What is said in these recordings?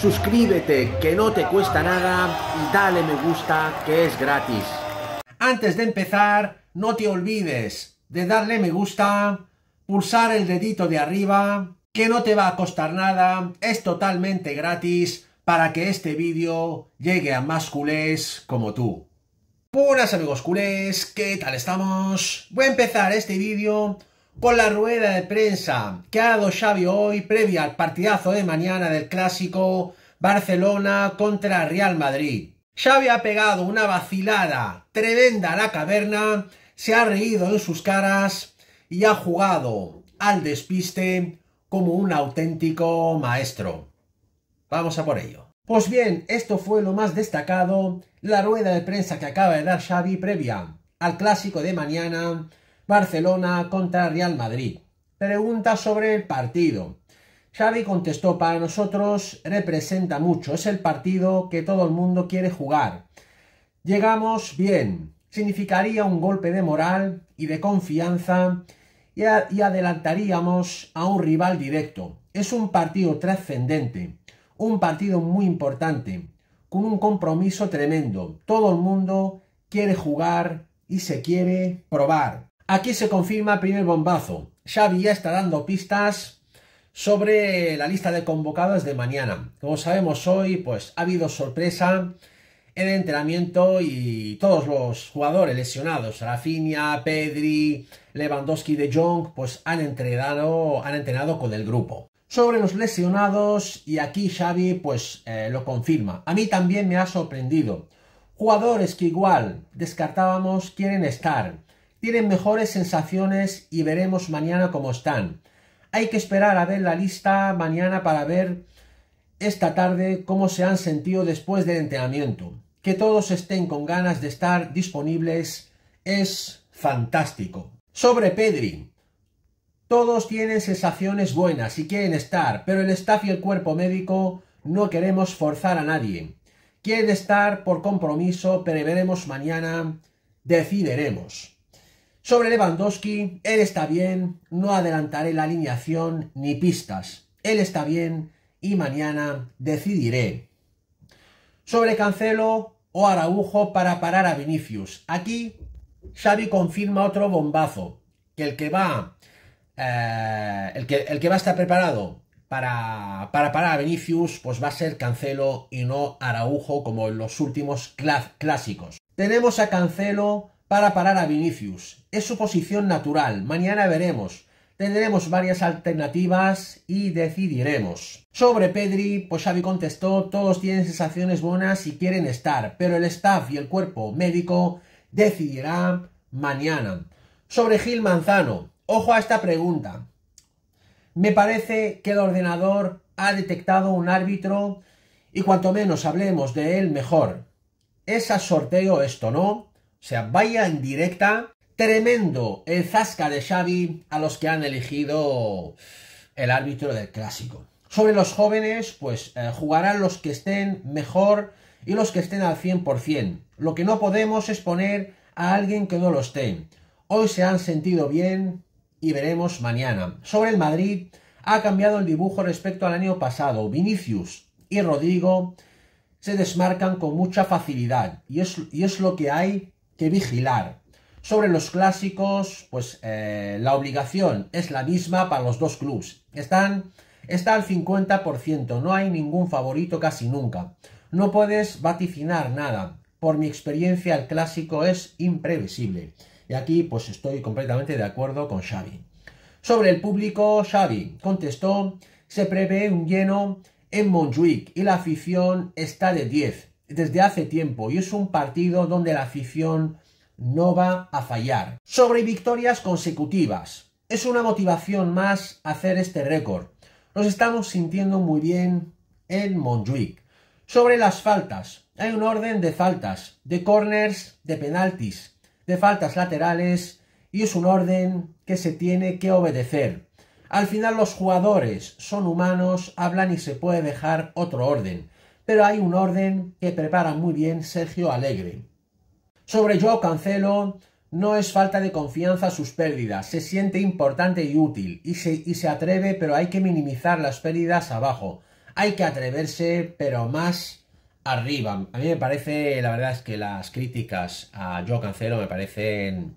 suscríbete que no te cuesta nada y dale me gusta que es gratis. Antes de empezar, no te olvides de darle me gusta, pulsar el dedito de arriba, que no te va a costar nada, es totalmente gratis para que este vídeo llegue a más culés como tú. Buenas amigos culés, ¿qué tal estamos? Voy a empezar este vídeo con la rueda de prensa que ha dado Xavi hoy previa al partidazo de mañana del clásico Barcelona contra Real Madrid. Xavi ha pegado una vacilada tremenda a la caverna, se ha reído en sus caras y ha jugado al despiste como un auténtico maestro. Vamos a por ello. Pues bien, esto fue lo más destacado, la rueda de prensa que acaba de dar Xavi previa al clásico de mañana Barcelona contra Real Madrid. Pregunta sobre el partido. Xavi contestó, para nosotros representa mucho, es el partido que todo el mundo quiere jugar. Llegamos bien, significaría un golpe de moral y de confianza y, y adelantaríamos a un rival directo. Es un partido trascendente, un partido muy importante, con un compromiso tremendo. Todo el mundo quiere jugar y se quiere probar. Aquí se confirma el primer bombazo. Xavi ya está dando pistas sobre la lista de convocados de mañana. Como sabemos hoy, pues ha habido sorpresa en el entrenamiento y todos los jugadores lesionados, Rafinha, Pedri, Lewandowski, De Jong, pues han entrenado, con el grupo. Sobre los lesionados, y aquí Xavi pues eh, lo confirma. A mí también me ha sorprendido. Jugadores que igual descartábamos quieren estar tienen mejores sensaciones y veremos mañana cómo están. Hay que esperar a ver la lista mañana para ver esta tarde cómo se han sentido después del entrenamiento. Que todos estén con ganas de estar disponibles es fantástico. Sobre Pedri. Todos tienen sensaciones buenas y quieren estar, pero el staff y el cuerpo médico no queremos forzar a nadie. Quieren estar por compromiso, pero veremos mañana, decidiremos. Sobre Lewandowski, él está bien, no adelantaré la alineación ni pistas. Él está bien y mañana decidiré. Sobre Cancelo o Araujo para parar a Vinicius. Aquí Xavi confirma otro bombazo, que el que va, eh, el, que, el, que, va a estar preparado para, para, parar a Vinicius, pues va a ser Cancelo y no Araujo como en los últimos clásicos. Tenemos a Cancelo para parar a Vinicius. Es su posición natural. Mañana veremos. Tendremos varias alternativas y decidiremos. Sobre Pedri, pues Xavi contestó, todos tienen sensaciones buenas y quieren estar, pero el staff y el cuerpo médico ...decidirán... mañana. Sobre Gil Manzano, ojo a esta pregunta. Me parece que el ordenador ha detectado un árbitro y cuanto menos hablemos de él, mejor. Es a sorteo esto, ¿no? O sea, vaya en directa. Tremendo el zasca de Xavi a los que han elegido el árbitro del clásico. Sobre los jóvenes, pues eh, jugarán los que estén mejor y los que estén al 100%. Lo que no podemos es poner a alguien que no lo esté. Hoy se han sentido bien y veremos mañana. Sobre el Madrid, ha cambiado el dibujo respecto al año pasado. Vinicius y Rodrigo se desmarcan con mucha facilidad y y es lo que hay que vigilar. Sobre los clásicos, pues eh, la obligación es la misma para los dos clubes. Están, está al 50%, no hay ningún favorito casi nunca. No puedes vaticinar nada. Por mi experiencia, el clásico es imprevisible. Y aquí pues estoy completamente de acuerdo con Xavi. Sobre el público, Xavi contestó, se prevé un lleno en Montjuic y la afición está de 10 desde hace tiempo y es un partido donde la afición no va a fallar. Sobre victorias consecutivas. Es una motivación más hacer este récord. Nos estamos sintiendo muy bien en Montjuic. Sobre las faltas. Hay un orden de faltas, de corners, de penaltis, de faltas laterales y es un orden que se tiene que obedecer. Al final los jugadores son humanos, hablan y se puede dejar otro orden pero hay un orden que prepara muy bien Sergio Alegre. Sobre Yo Cancelo, no es falta de confianza sus pérdidas, se siente importante y útil, y se, atreve, pero hay que minimizar las pérdidas abajo. Hay que atreverse, pero más arriba. A mí me parece, la verdad es que las críticas a Yo Cancelo me parecen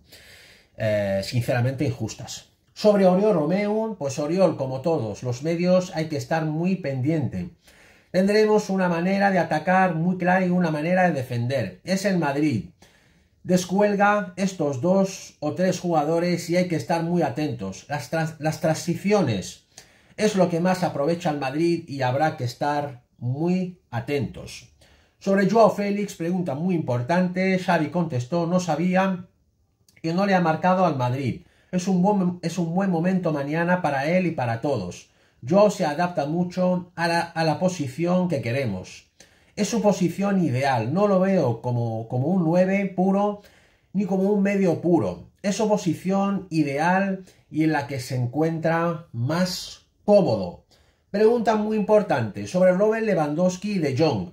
eh, sinceramente injustas. Sobre Oriol Romeo, pues Oriol, como todos los medios, hay que estar muy pendiente. Tendremos una manera de atacar muy clara y una manera de defender. Es el Madrid. Descuelga estos dos o tres jugadores y hay que estar muy atentos. Las, transiciones es lo que más aprovecha el Madrid y habrá que estar muy atentos. Sobre Joao Félix, pregunta muy importante. Xavi contestó, no sabía que no le ha marcado al Madrid. Es un, buen, es un buen momento mañana para él y para todos. Joe se adapta mucho a la, posición que queremos. Es su posición ideal, no lo veo como, un 9 puro ni como un medio puro. Es su posición ideal y en la que se encuentra más cómodo. Pregunta muy importante sobre Robert Lewandowski y De Jong.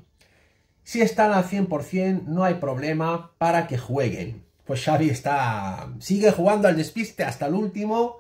Si están al 100% no hay problema para que jueguen. Pues Xavi está sigue jugando al despiste hasta el último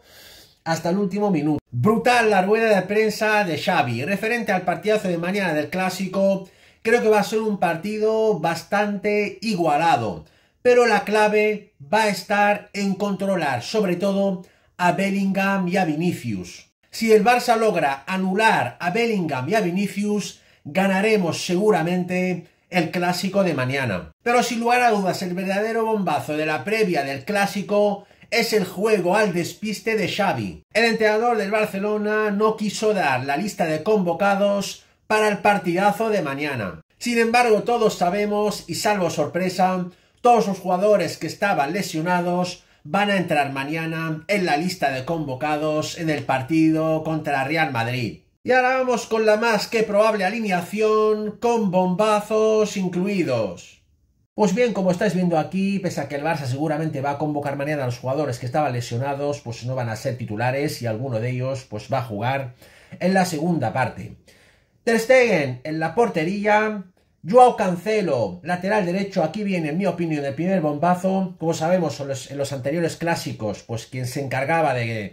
hasta el último minuto. Brutal la rueda de prensa de Xavi, referente al partidazo de mañana del Clásico. Creo que va a ser un partido bastante igualado, pero la clave va a estar en controlar, sobre todo, a Bellingham y a Vinicius. Si el Barça logra anular a Bellingham y a Vinicius, ganaremos seguramente el clásico de mañana. Pero sin lugar a dudas, el verdadero bombazo de la previa del clásico es el juego al despiste de Xavi. El entrenador del Barcelona no quiso dar la lista de convocados para el partidazo de mañana. Sin embargo, todos sabemos, y salvo sorpresa, todos los jugadores que estaban lesionados van a entrar mañana en la lista de convocados en el partido contra Real Madrid. Y ahora vamos con la más que probable alineación con bombazos incluidos. Pues bien, como estáis viendo aquí, pese a que el Barça seguramente va a convocar mañana a los jugadores que estaban lesionados, pues no van a ser titulares y alguno de ellos pues va a jugar en la segunda parte. Ter en la portería, Joao Cancelo, lateral derecho, aquí viene, en mi opinión, el primer bombazo. Como sabemos, en los, anteriores clásicos, pues quien se encargaba de,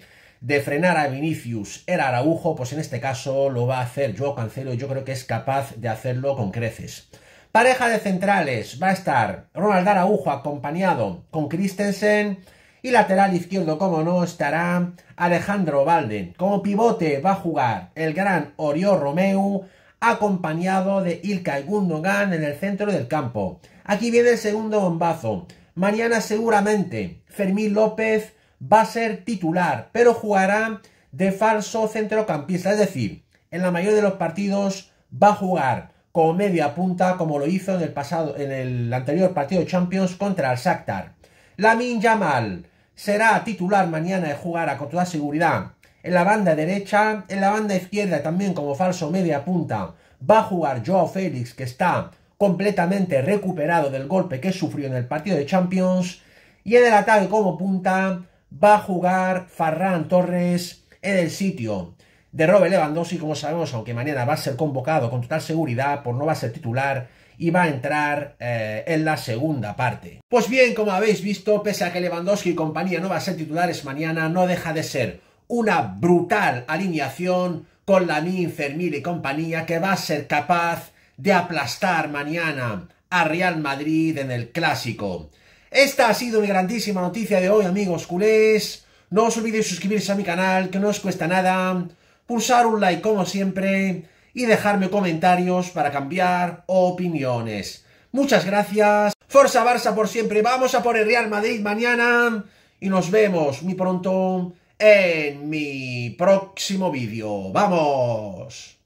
frenar a Vinicius era Araujo, pues en este caso lo va a hacer Joao Cancelo y yo creo que es capaz de hacerlo con creces. Pareja de centrales va a estar Ronald Araujo acompañado con Christensen y lateral izquierdo, como no, estará Alejandro Valde. Como pivote va a jugar el gran Oriol Romeu acompañado de Ilkay Gundogan en el centro del campo. Aquí viene el segundo bombazo. Mañana seguramente Fermín López va a ser titular, pero jugará de falso centrocampista, es decir, en la mayoría de los partidos va a jugar como media punta como lo hizo en el, pasado, en el anterior partido de Champions contra el la Lamin Jamal será titular mañana y jugará con toda seguridad en la banda derecha, en la banda izquierda también como falso media punta va a jugar Joao Félix que está completamente recuperado del golpe que sufrió en el partido de Champions y en el ataque como punta va a jugar Farran Torres en el sitio de Lewandowski, como sabemos, aunque mañana va a ser convocado con total seguridad, por no va a ser titular y va a entrar eh, en la segunda parte. Pues bien, como habéis visto, pese a que Lewandowski y compañía no va a ser titulares mañana, no deja de ser una brutal alineación con la Fermil y compañía que va a ser capaz de aplastar mañana a Real Madrid en el Clásico. Esta ha sido mi grandísima noticia de hoy, amigos culés. No os olvidéis suscribirse a mi canal, que no os cuesta nada pulsar un like como siempre y dejarme comentarios para cambiar opiniones. Muchas gracias. Forza Barça por siempre. Vamos a por el Real Madrid mañana y nos vemos muy pronto en mi próximo vídeo. ¡Vamos!